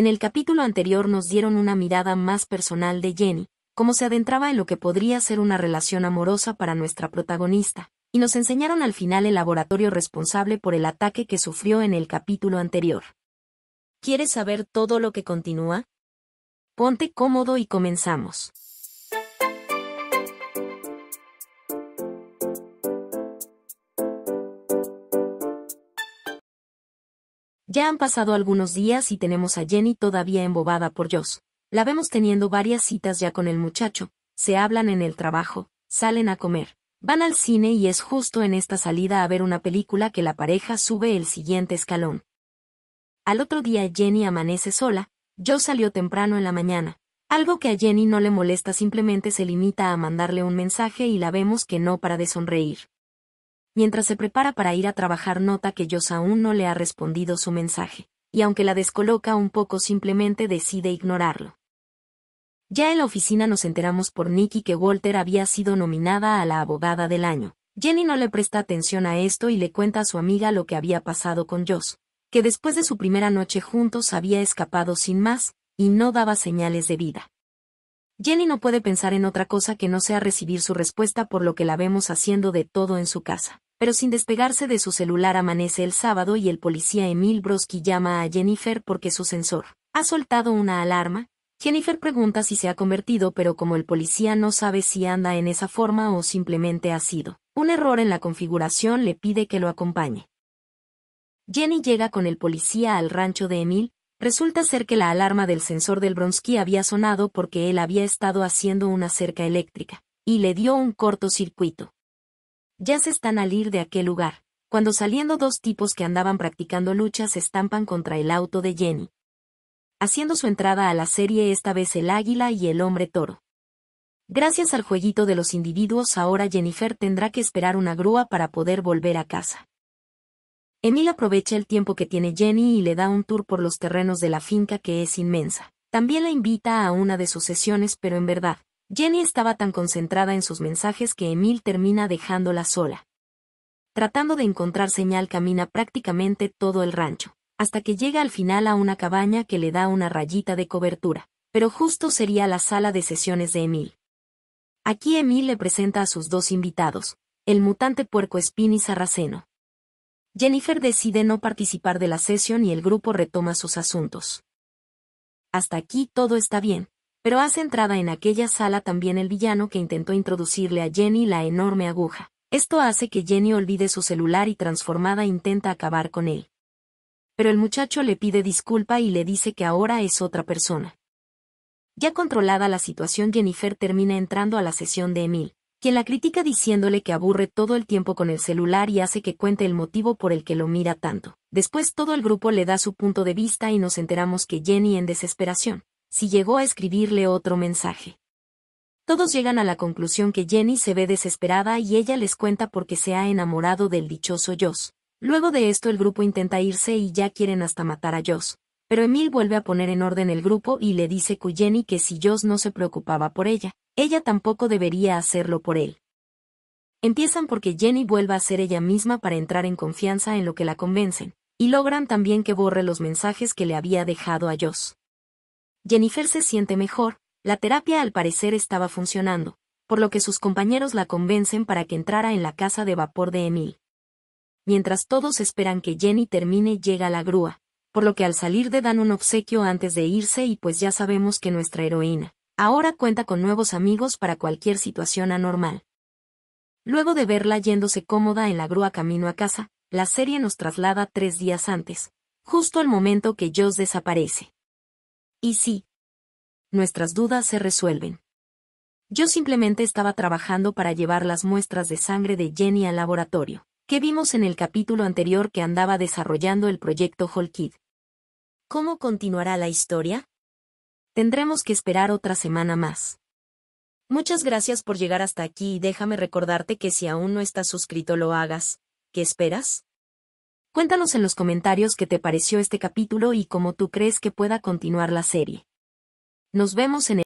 En el capítulo anterior nos dieron una mirada más personal de Jenny, cómo se adentraba en lo que podría ser una relación amorosa para nuestra protagonista, y nos enseñaron al final el laboratorio responsable por el ataque que sufrió en el capítulo anterior. ¿Quieres saber todo lo que continúa? Ponte cómodo y comenzamos. Ya han pasado algunos días y tenemos a Jenny todavía embobada por Joss. La vemos teniendo varias citas ya con el muchacho, se hablan en el trabajo, salen a comer, van al cine y es justo en esta salida a ver una película que la pareja sube el siguiente escalón. Al otro día Jenny amanece sola, Joss salió temprano en la mañana. Algo que a Jenny no le molesta simplemente se limita a mandarle un mensaje y la vemos que no para de sonreír. Mientras se prepara para ir a trabajar nota que Joss aún no le ha respondido su mensaje, y aunque la descoloca un poco simplemente decide ignorarlo. Ya en la oficina nos enteramos por Nicky que Walter había sido nominada a la abogada del año. Jenny no le presta atención a esto y le cuenta a su amiga lo que había pasado con Joss, que después de su primera noche juntos había escapado sin más, y no daba señales de vida. Jenny no puede pensar en otra cosa que no sea recibir su respuesta por lo que la vemos haciendo de todo en su casa. Pero sin despegarse de su celular amanece el sábado y el policía Emil Broski llama a Jennifer porque su sensor ha soltado una alarma. Jennifer pregunta si se ha convertido pero como el policía no sabe si anda en esa forma o simplemente ha sido un error en la configuración le pide que lo acompañe. Jenny llega con el policía al rancho de Emil, Resulta ser que la alarma del sensor del Bronsky había sonado porque él había estado haciendo una cerca eléctrica, y le dio un cortocircuito. Ya se están al ir de aquel lugar, cuando saliendo dos tipos que andaban practicando lucha se estampan contra el auto de Jenny. Haciendo su entrada a la serie esta vez el águila y el hombre toro. Gracias al jueguito de los individuos ahora Jennifer tendrá que esperar una grúa para poder volver a casa. Emil aprovecha el tiempo que tiene Jenny y le da un tour por los terrenos de la finca que es inmensa. También la invita a una de sus sesiones, pero en verdad, Jenny estaba tan concentrada en sus mensajes que Emil termina dejándola sola. Tratando de encontrar señal camina prácticamente todo el rancho, hasta que llega al final a una cabaña que le da una rayita de cobertura, pero justo sería la sala de sesiones de Emil. Aquí Emil le presenta a sus dos invitados, el mutante puerco espín y sarraceno. Jennifer decide no participar de la sesión y el grupo retoma sus asuntos. Hasta aquí todo está bien, pero hace entrada en aquella sala también el villano que intentó introducirle a Jenny la enorme aguja. Esto hace que Jenny olvide su celular y transformada intenta acabar con él. Pero el muchacho le pide disculpa y le dice que ahora es otra persona. Ya controlada la situación, Jennifer termina entrando a la sesión de Emil quien la critica diciéndole que aburre todo el tiempo con el celular y hace que cuente el motivo por el que lo mira tanto. Después todo el grupo le da su punto de vista y nos enteramos que Jenny en desesperación, si llegó a escribirle otro mensaje. Todos llegan a la conclusión que Jenny se ve desesperada y ella les cuenta porque se ha enamorado del dichoso Joss. Luego de esto el grupo intenta irse y ya quieren hasta matar a Joss, pero Emil vuelve a poner en orden el grupo y le dice Jenny que si Joss no se preocupaba por ella, ella tampoco debería hacerlo por él. Empiezan porque Jenny vuelva a ser ella misma para entrar en confianza en lo que la convencen, y logran también que borre los mensajes que le había dejado a Joss. Jennifer se siente mejor, la terapia al parecer estaba funcionando, por lo que sus compañeros la convencen para que entrara en la casa de vapor de Emil. Mientras todos esperan que Jenny termine llega la grúa, por lo que al salir de dan un obsequio antes de irse y pues ya sabemos que nuestra heroína, ahora cuenta con nuevos amigos para cualquier situación anormal. Luego de verla yéndose cómoda en la grúa camino a casa, la serie nos traslada tres días antes, justo al momento que Joss desaparece. Y sí, nuestras dudas se resuelven. Yo simplemente estaba trabajando para llevar las muestras de sangre de Jenny al laboratorio. ¿Qué vimos en el capítulo anterior que andaba desarrollando el proyecto Holkid. ¿Cómo continuará la historia? Tendremos que esperar otra semana más. Muchas gracias por llegar hasta aquí y déjame recordarte que si aún no estás suscrito lo hagas. ¿Qué esperas? Cuéntanos en los comentarios qué te pareció este capítulo y cómo tú crees que pueda continuar la serie. Nos vemos en el